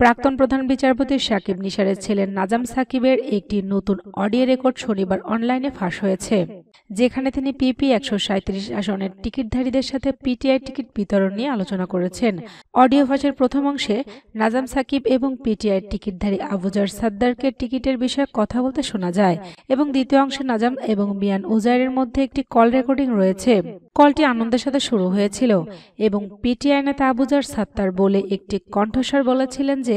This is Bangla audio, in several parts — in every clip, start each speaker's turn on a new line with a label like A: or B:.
A: প্রাক্তন প্রধান বিচারপতি সাকিব নিসারের ছেলে নাজাম সাকিবের একটি নতুন অডিও রেকর্ড শনিবার অনলাইনে ফাঁস হয়েছে যেখানে তিনি পিপি একশো সাঁত্রিশ আসনের টিকিটধারীদের সাথে পিটিআই টিকিট বিতরণ নিয়ে আলোচনা করেছেন অডিও ফাঁসের প্রথম অংশে নাজাম সাকিব এবং পিটিআই টিকিটধারী আবুজার সাদ্দারকে টিকিটের বিষয়ে কথা বলতে শোনা যায় এবং দ্বিতীয় অংশে নাজাম এবং মিয়ান উজায়ের মধ্যে একটি কল রেকর্ডিং রয়েছে কলটি আনন্দের সাথে শুরু হয়েছিল এবং পিটিআই নেতা আবুজার সাত্তার বলে একটি কণ্ঠস্বর বলেছিলেন যে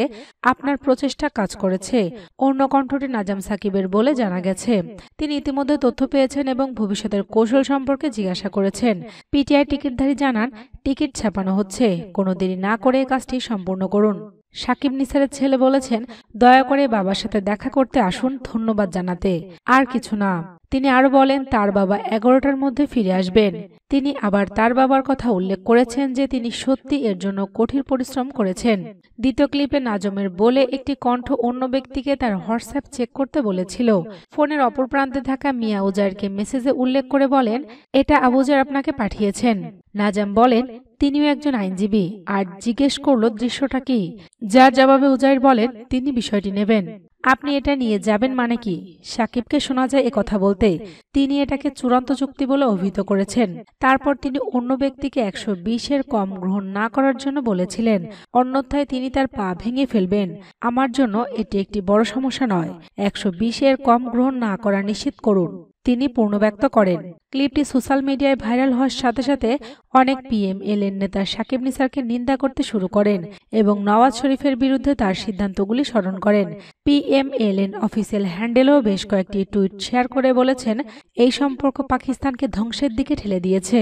A: আপনার প্রচেষ্টা কাজ করেছে অন্য কণ্ঠটি নাজাম সাকিবের বলে জানা গেছে তিনি ইতিমধ্যে তথ্য পেয়েছেন এবং ভবিষ্যতের কৌশল সম্পর্কে জিজ্ঞাসা করেছেন পিটিআই টিকিটধারী জানান টিকিট ছাপানো হচ্ছে কোনো দেরি না করে কাজটি সম্পূর্ণ করুন সাকিব নিসারের ছেলে বলেছেন দয়া করে বাবার সাথে দেখা করতে আসুন ধন্যবাদ জানাতে আর কিছু না তিনি আরও বলেন তার বাবা এগারোটার মধ্যে ফিরে আসবেন তিনি আবার তার বাবার কথা উল্লেখ করেছেন যে তিনি সত্যি এর জন্য কঠিন পরিশ্রম করেছেন দ্বিতীয় ক্লিপে নাজমের বলে একটি কণ্ঠ অন্য ব্যক্তিকে তার হোয়াটসঅ্যাপ চেক করতে বলেছিল ফোনের অপর প্রান্তে থাকা মিয়া উজারকে মেসেজে উল্লেখ করে বলেন এটা আবুজার আপনাকে পাঠিয়েছেন নাজাম বলেন তিনিও একজন আইনজীবী আর জিজ্ঞেস করল দৃশ্যটা কি যার জবাবে উজাইর বলেন তিনি বিষয়টি নেবেন আপনি এটা নিয়ে যাবেন মানে কি সাকিবকে শোনা যায় কথা বলতে তিনি এটাকে চূড়ান্ত চুক্তি বলে অভিহিত করেছেন তারপর তিনি অন্য ব্যক্তিকে একশো বিশের কম গ্রহণ না করার জন্য বলেছিলেন অন্যথায় তিনি তার পা ভেঙে ফেলবেন আমার জন্য এটি একটি বড় সমস্যা নয় একশো বিশের কম গ্রহণ না করা নিশ্চিত করুন তিনি পূর্ণব্যক্ত করেন ক্লিপটি সোশ্যাল মিডিয়ায় ভাইরাল হওয়ার সাথে সাথে অনেক পিএমএল এর নেতা সাকিব নিসারকে নিন্দা করতে শুরু করেন এবং নওয়াজ শরীফের বিরুদ্ধে তার সিদ্ধান্তগুলি স্মরণ করেন P M L N official হ্যান্ডেলও বেশ কয়েকটি টুইট শেয়ার করে বলেছেন এই সম্পর্ক পাকিস্তানকে ধ্বংসের দিকে ঠেলে দিয়েছে